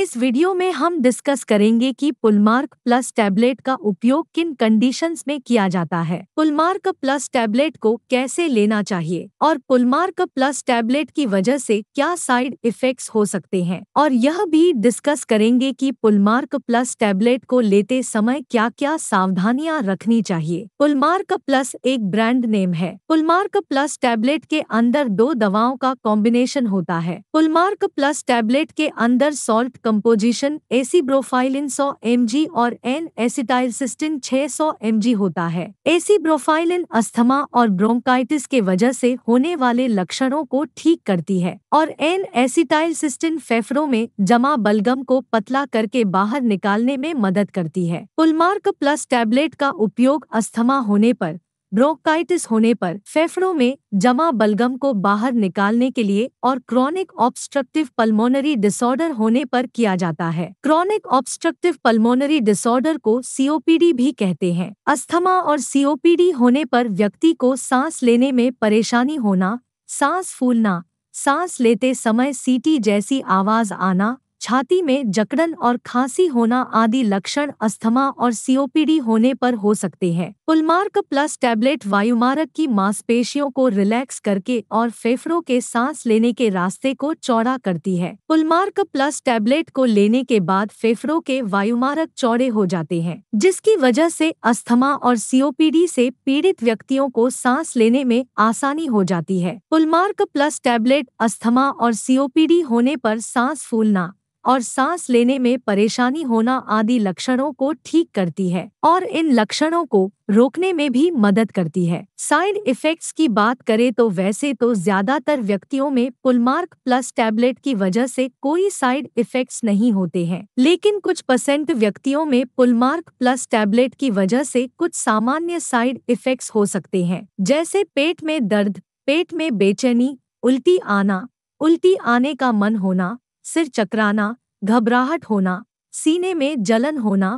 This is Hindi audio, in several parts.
इस वीडियो में हम डिस्कस करेंगे कि पुलमार्क प्लस टैबलेट का उपयोग किन कंडीशंस में किया जाता है पुलमार्क प्लस टैबलेट को कैसे लेना चाहिए और पुलमार्क प्लस टैबलेट की वजह से क्या साइड इफेक्ट्स हो सकते हैं और यह भी डिस्कस करेंगे कि पुलमार्क प्लस टैबलेट को लेते समय क्या क्या सावधानियाँ रखनी चाहिए पुलमार्क प्लस एक ब्रांड नेम है पुलमार्क प्लस टैबलेट के अंदर दो दवाओं का कॉम्बिनेशन होता है पुलमार्क प्लस टैबलेट के अंदर सॉल्ट कंपोजिशन एसी ब्रोफाइलिन सौ एम और एन एसिटाइलसिस्टिन 600 mg होता है एसी ब्रोफाइलिन अस्थमा और ब्रोंकाइटिस के वजह से होने वाले लक्षणों को ठीक करती है और एन एसिटाइलसिस्टिन फेफड़ों में जमा बलगम को पतला करके बाहर निकालने में मदद करती है पुलमार्क प्लस टैबलेट का उपयोग अस्थमा होने पर ब्रोकाइटिस होने पर फेफड़ों में जमा बलगम को बाहर निकालने के लिए और क्रॉनिक ऑब्स्ट्रक्टिव पल्मोनरी डिसऑर्डर होने पर किया जाता है क्रॉनिक ऑब्स्ट्रक्टिव पल्मोनरी डिसऑर्डर को सीओपीडी भी कहते हैं अस्थमा और सीओपीडी होने पर व्यक्ति को सांस लेने में परेशानी होना सांस फूलना सांस लेते समय सीटी जैसी आवाज आना छाती में जकड़न और खांसी होना आदि लक्षण अस्थमा और सीओपीडी होने पर हो सकते हैं पुलमार्क प्लस टैबलेट वायुमारक की मांसपेशियों को रिलैक्स करके और फेफड़ों के सांस लेने के रास्ते को चौड़ा करती है पुलमार्क प्लस टैबलेट को लेने के बाद फेफड़ों के वायुमारक चौड़े हो जाते हैं जिसकी वजह से अस्थमा और सीओपीडी से पीड़ित व्यक्तियों को सांस लेने में आसानी हो जाती है पुलमार्क प्लस टैबलेट अस्थमा और सीओपीडी होने पर सांस फूलना और सांस लेने में परेशानी होना आदि लक्षणों को ठीक करती है और इन लक्षणों को रोकने में भी मदद करती है साइड इफेक्ट्स की बात करें तो वैसे तो ज्यादातर व्यक्तियों में पुलमार्क प्लस टैबलेट की वजह से कोई साइड इफेक्ट्स नहीं होते हैं लेकिन कुछ परसेंट व्यक्तियों में पुलमार्क प्लस टैबलेट की वजह से कुछ सामान्य साइड इफेक्ट्स हो सकते हैं जैसे पेट में दर्द पेट में बेचैनी उल्टी आना उल्टी आने का मन होना सिर चकराना घबराहट होना सीने में जलन होना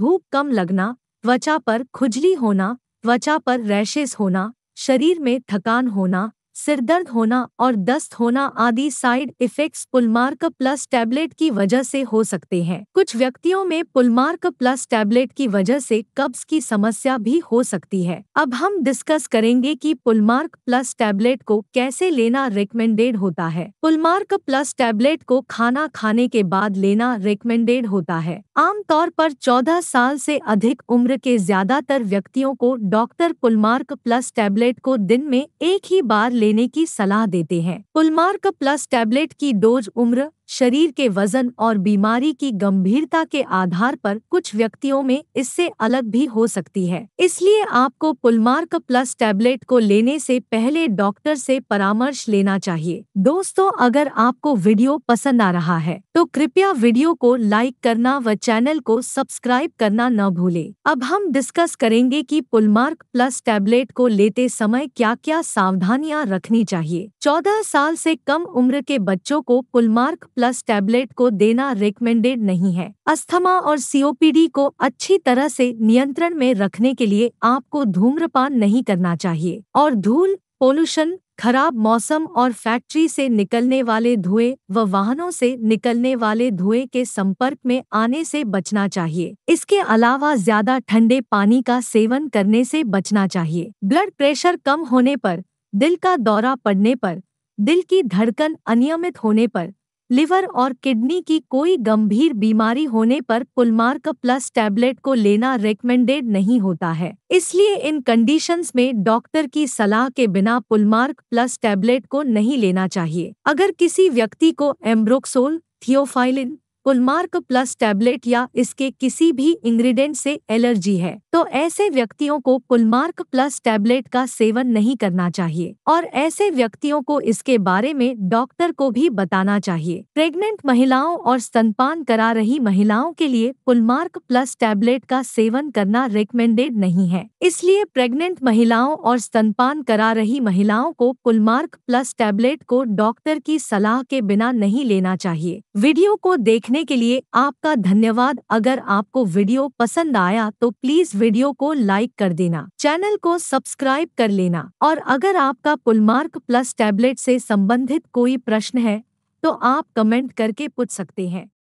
भूख कम लगना त्वचा पर खुजली होना त्वचा पर रैशेस होना शरीर में थकान होना सिरदर्द होना और दस्त होना आदि side effects Pulmark plus tablet की वजह से हो सकते हैं कुछ व्यक्तियों में पुलमार्क प्लस टैबलेट की वजह से कब्ज की समस्या भी हो सकती है अब हम डिस्कस करेंगे कि पुलमार्क प्लस टैबलेट को कैसे लेना रिकमेंडेड होता है पुलमार्क प्लस टैबलेट को खाना खाने के बाद लेना रिकमेंडेड होता है आमतौर पर चौदह साल से अधिक उम्र के ज्यादातर व्यक्तियों को डॉक्टर पुलमार्क प्लस टैबलेट को दिन में एक ही बार लेने की सलाह देते हैं पुलमार प्लस टैबलेट की डोज उम्र शरीर के वजन और बीमारी की गंभीरता के आधार पर कुछ व्यक्तियों में इससे अलग भी हो सकती है इसलिए आपको पुलमार्क प्लस टैबलेट को लेने से पहले डॉक्टर से परामर्श लेना चाहिए दोस्तों अगर आपको वीडियो पसंद आ रहा है तो कृपया वीडियो को लाइक करना व चैनल को सब्सक्राइब करना न भूले अब हम डिस्कस करेंगे की पुलमार्क प्लस टैबलेट को लेते समय क्या क्या सावधानियाँ रखनी चाहिए चौदह साल ऐसी कम उम्र के बच्चों को पुलमार्क प्लस टैबलेट को देना रिकमेंडेड नहीं है अस्थमा और सीओपीडी को अच्छी तरह से नियंत्रण में रखने के लिए आपको धूम्रपान नहीं करना चाहिए और धूल पोल्यूशन खराब मौसम और फैक्ट्री से निकलने वाले धुएं व वाहनों से निकलने वाले धुएं के संपर्क में आने से बचना चाहिए इसके अलावा ज्यादा ठंडे पानी का सेवन करने से बचना चाहिए ब्लड प्रेशर कम होने पर दिल का दौरा पड़ने पर दिल की धड़कन अनियमित होने पर लिवर और किडनी की कोई गंभीर बीमारी होने पर पुलमार्क प्लस टैबलेट को लेना रेकमेंडेड नहीं होता है इसलिए इन कंडीशंस में डॉक्टर की सलाह के बिना पुलमार्क प्लस टैबलेट को नहीं लेना चाहिए अगर किसी व्यक्ति को ambroxol theophylline Pulmark plus tablet या इसके किसी भी इंग्रेडिएंट से एलर्जी है तो ऐसे व्यक्तियों को पुलमार्क प्लस टैबलेट का सेवन नहीं करना चाहिए और ऐसे व्यक्तियों को इसके बारे में डॉक्टर को भी बताना चाहिए प्रेग्नेंट महिलाओं और स्तनपान करा रही महिलाओं के लिए पुलमार्क प्लस टैबलेट का सेवन करना रिकमेंडेड नहीं है इसलिए प्रेग्नेंट महिलाओं और स्तनपान करा रही महिलाओं को पुलमार्क प्लस टैबलेट को डॉक्टर की सलाह के बिना नहीं लेना चाहिए वीडियो को देखने देखने के लिए आपका धन्यवाद अगर आपको वीडियो पसंद आया तो प्लीज वीडियो को लाइक कर देना चैनल को सब्सक्राइब कर लेना और अगर आपका पुलमार्क प्लस टैबलेट से संबंधित कोई प्रश्न है तो आप कमेंट करके पूछ सकते हैं